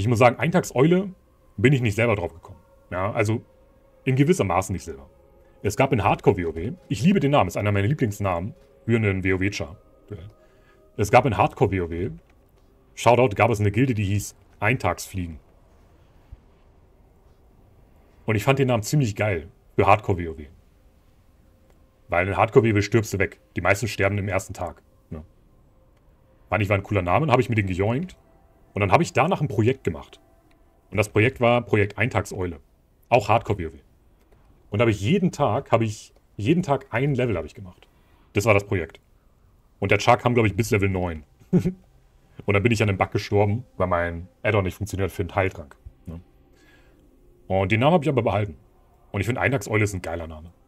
ich muss sagen, Eintagseule bin ich nicht selber drauf gekommen. Ja, also in gewisser Maßen nicht selber. Es gab in Hardcore-WoW, ich liebe den Namen, ist einer meiner Lieblingsnamen für einen WoW-Char. Es gab in Hardcore-WoW, Shoutout, gab es eine Gilde, die hieß Eintagsfliegen. Und ich fand den Namen ziemlich geil für Hardcore-WoW. Weil in Hardcore-WoW stirbst du weg. Die meisten sterben im ersten Tag. Ja. Ne? Fand ich war ein cooler Name, habe ich mir den gejoint. Und dann habe ich danach ein Projekt gemacht. Und das Projekt war Projekt Eintagseule. Auch Hardcore-WoW. Und habe ich jeden Tag, habe ich, jeden Tag ein Level habe ich gemacht. Das war das Projekt. Und der Char kam, glaube ich, bis Level 9. und dann bin ich an einem Bug gestorben, weil mein Addon nicht funktioniert für den Heiltrank. Ne? Und den Namen habe ich aber behalten. Und ich finde, Eintagseule ist ein geiler Name.